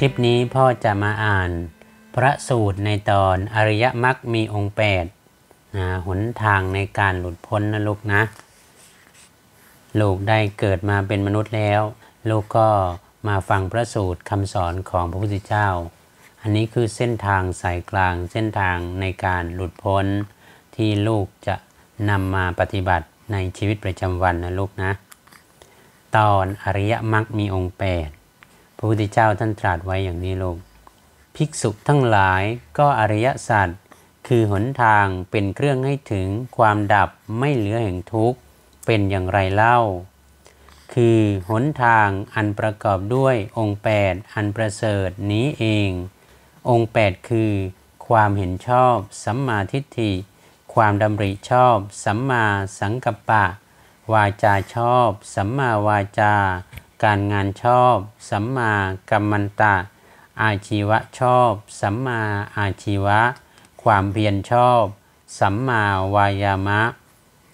คลิปนี้พ่อจะมาอ่านพระสูตรในตอนอริยมรรคมีองค์แปดนะหนทางในการหลุดพ้นนะลูกนะลูกได้เกิดมาเป็นมนุษย์แล้ว ลูกก็มาฟังพระสูตรคำสอนของพระพุทธเจ้า อันนี้คือเส้นทางสายกลางเส้นทางในการหลุดพ้น ที่ลูกจะนำมาปฏิบัติในชีวิตประจำวันนะลูกนะตอนอริยมรรคมีองค์แปดพระพุทธเจ้าท่านตรัสไว้อย่างนี้ลูกภิกษุทั้งหลายก็อริยสัจคือหนทางเป็นเครื่องให้ถึงความดับไม่เหลือแห่งทุกข์เป็นอย่างไรเล่า คือหนทางอันประกอบด้วยองค์ 8 อันประเสริฐนี้เอง องค์ 8 คือ ความเห็นชอบ สัมมาทิฏฐิ ความดำริชอบ สัมมาสังกัปปะ วาจาชอบ สัมมาวาจาการงานชอบ สัมมากัมมันตะ อาชีวะชอบ สัมมาอาชีวะ ความเพียรชอบ สัมมาวายามะ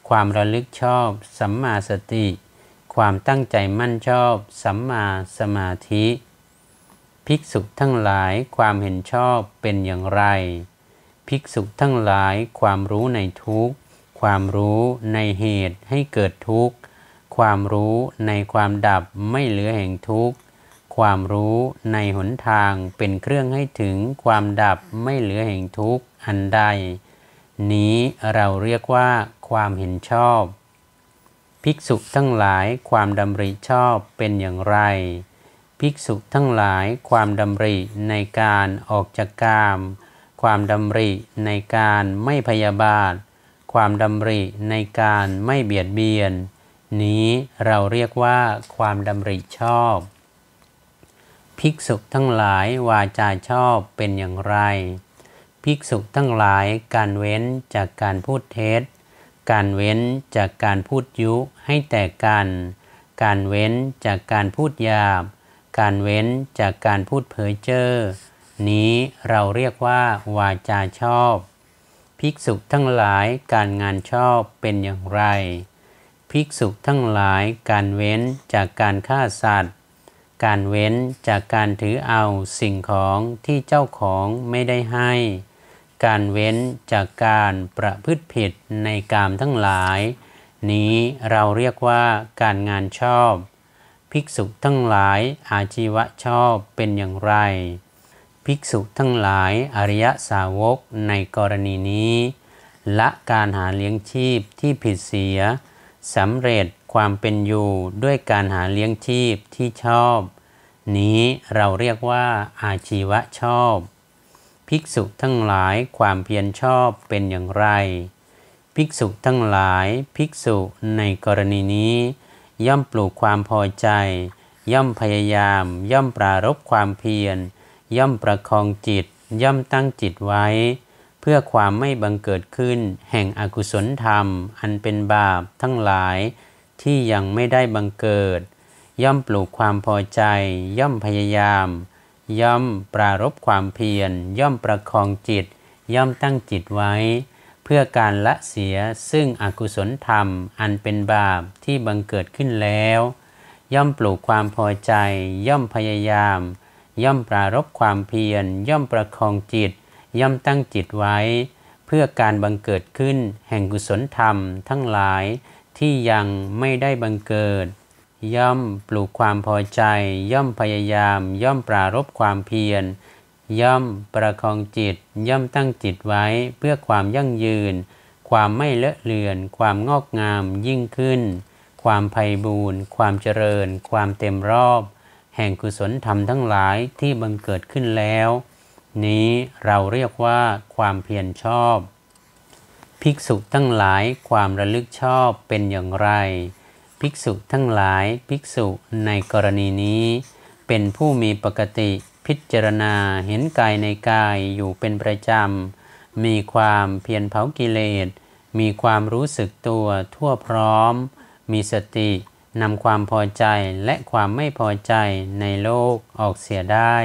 ความระลึกชอบ สัมมาสติ ความตั้งใจมั่นชอบ สัมมาสมาธิ ภิกษุทั้งหลายความเห็นชอบเป็นอย่างไร ภิกษุทั้งหลายความรู้ในทุกความรู้ในเหตุให้เกิดทุกขความรู้ในความดับไม่เหลือแห่งทุกข์ ความรู้ในหนทางเป็นเครื่องให้ถึงความดับไม่เหลือแห่งทุกข์อันใด นี้เราเรียกว่า ความเห็นชอบ ภิกษุทั้งหลายความดำริชอบเป็นอย่างไร ภิกษุทั้งหลายความดำริในการออกจากกามความดำริในการไม่พยาบาท ความดำริในการไม่เบียดเบียนนี้เราเรียกว่า ความดำริชอบ ภิกษุทั้งหลายวาจาชอบเป็นอย่างไรภิกษุทั้งหลายการเว้นจากการพูดเท็จ การเว้นจากการพูดยุ ให้แต่กันการเว้นจากการพูดหยาบ การเว้นจากการพูดเผยเจ้อนี้เราเรียกว่า วาจาชอบ ภิกษุทั้งหลายการงานชอบเป็นอย่างไรภิกษุทั้งหลาย การเว้นจากการฆ่าสัตว์ การเว้นจากการถือเอาสิ่งของที่เจ้าของไม่ได้ให้ การเว้นจากการประพฤติผิดในกามทั้งหลาย นี้เราเรียกว่าการงานชอบ ภิกษุทั้งหลายอาชีวะชอบเป็นอย่างไร ภิกษุทั้งหลายอริยสาวกในกรณีนี้ละการหาเลี้ยงชีพที่ผิดเสียสำเร็จความเป็นอยู่ด้วยการหาเลี้ยงชีพที่ชอบ นี้เราเรียกว่า อาชีวะชอบ ภิกษุทั้งหลายความเพียรชอบเป็นอย่างไร ภิกษุทั้งหลาย ภิกษุในกรณีนี้ ย่อมปลูกความพอใจ ย่อมพยายาม ย่อมปรารบความเพียร ย่อมประคองจิต ย่อมตั้งจิตไว้พื่อความไม่บังเกิดขึ้น แห่งอกุศลธรรม อันเป็นบาปทั้งหลายที่ยังไม่ได้บังเกิด ย่อมปลูกความพอใจ ย่อมพยายาม ย่อม ปรารบความเพียร ย่อมประคองจิต ย่อมตั้งจิตไว้ เพื่อการละเสียซึ่งอกุศลธรรมอันเป็นบาปที่บังเกิดขึ้นแล้ว ย่อมปลูกความพอใจ ย่อมพยายาม ย่อมปรารบความเพียร ย่อมประคองจิตย่อมตั้งจิตไว้เพื่อการบังเกิดขึ้น แห่งกุศลธรรมทั้งหลายที่ยังไม่ได้บังเกิด ย่อมปลูกความพอใจ ย่อมพยายาม ย่อมปรารบความเพียร ย่อมประคองจิต ย่อมตั้งจิตไว้เพื่อความยั่งยืน ความไม่เลอะเลือน ความงอกงามยิ่งขึ้น ความไพ่บูรณ์ความเจริญ ความเต็มรอบ แห่งกุศลธรรมทั้งหลายที่บังเกิดขึ้นแล้วนี้เราเรียกว่า ความเพียรชอบ ภิกษุทั้งหลายความระลึกชอบเป็นอย่างไร ภิกษุทั้งหลายภิกษุในกรณีนี้ เป็นผู้มีปกติพิจารณาเห็นกายในกายอยู่เป็นประจำ มีความเพียรเผากิเลส มีความรู้สึกตัวทั่วพร้อม มีสตินำความพอใจและความไม่พอใจในโลกออกเสียได้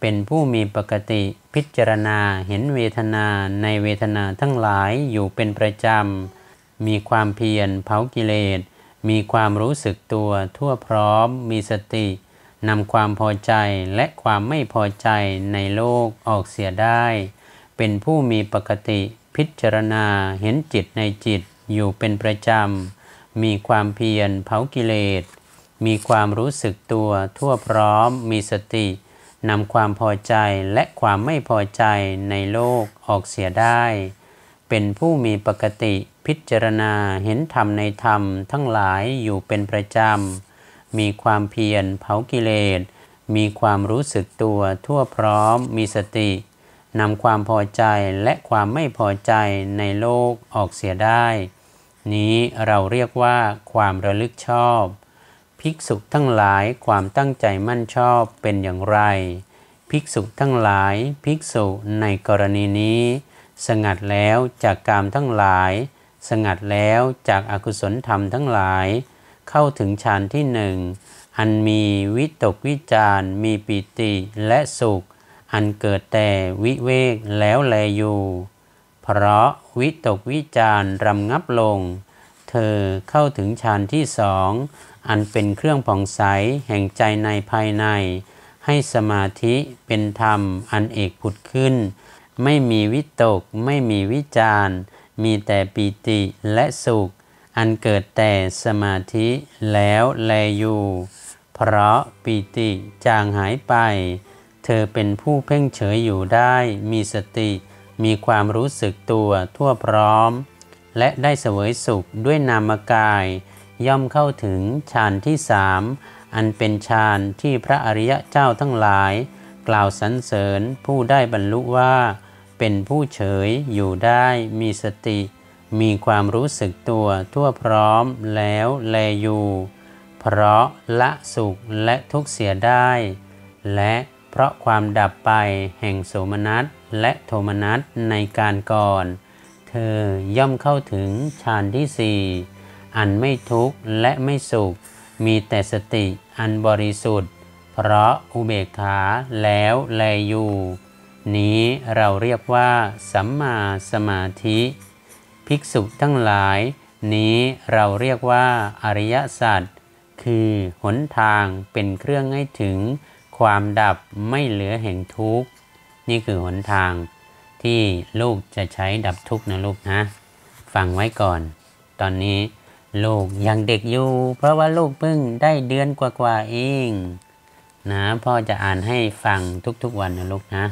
เป็นผู้มีปกติพิจารณาเห็นเวทนาในเวทนาทั้งหลายอยู่เป็นประจำมีความเพียรเผากิเลส มีความรู้สึกตัวทั่วพร้อมมีสติ นำความพอใจและความไม่พอใจในโลกออกเสียได้ เป็นผู้มีปกติพิจารณาเห็นจิตในจิตอยู่เป็นประจำมีความเพียรเผากิเลส มีความรู้สึกตัวทั่วพร้อมมีสตินำความพอใจและความไม่พอใจในโลกออกเสียได้ เป็นผู้มีปกติพิจารณาเห็นธรรมในธรรมทั้งหลายอยู่เป็นประจำ มีความเพียรเผากิเลส มีความรู้สึกตัวทั่วพร้อมมีสตินำความพอใจและความไม่พอใจในโลกออกเสียได้ นี้เราเรียกว่าความระลึกชอบภิกษุทั้งหลายความตั้งใจมั่นชอบเป็นอย่างไร ภิกษุทั้งหลายภิกษุในกรณีนี้ สงัดแล้วจากกามทั้งหลาย สงัดแล้วจากอากุศลธรรมทั้งหลาย เข้าถึงฌานที่หนึ่งอันมีวิตกวิจารมีปิติและสุข อันเกิดแต่วิเวกแล้วแลอยู่ เพราะวิตกวิจารรำงับลง เธอเข้าถึงฌานที่สองอันเป็นเครื่องผ่องใสแห่งใจในภายใน ให้สมาธิเป็นธรรมอันเอกผุดขึ้น ไม่มีวิตก ไม่มีวิจารมีแต่ปีติและสุข อันเกิดแต่สมาธิแล้วแลอยู่ เพราะปีติจางหายไป เธอเป็นผู้เพ่งเฉยอยู่ได้ มีสติ มีความรู้สึกตัวทั่วพร้อม และได้เสวยสุขด้วยนามกายย่อมเข้าถึงฌานที่สามอันเป็นฌานที่พระอริยะเจ้าทั้งหลาย กล่าวสรรเสริญผู้ได้บรรลุว่า เป็นผู้เฉยอยู่ได้มีสติ มีความรู้สึกตัวทั่วพร้อมแล้วแลอยู่เพราะละสุขและทุกเสียได้ และเพราะความดับไปแห่งโสมนัสและโทมนัสในการก่อน เธอย่อมเข้าถึงฌานที่สี่อันไม่ทุกข์และไม่สุข มีแต่สติอันบริสุทธิ์ เพราะอุเบกขาแล้วแลอยู่ นี้เราเรียกว่าสัมมาสมาธิ ภิกษุทั้งหลาย นี้เราเรียกว่าอริยสัจ คือ หนทางเป็นเครื่องให้ถึงความดับไม่เหลือแห่งทุกข์ นี่คือหนทางที่ลูกจะใช้ดับทุกข์นะลูกนะ ฟังไว้ก่อน ตอนนี้ลูกยังเด็กอยู่ เพราะว่าลูกเพิ่งได้เดือนกว่าๆเองนะพ่อจะอ่านให้ฟังทุกๆวันนะลูกนะ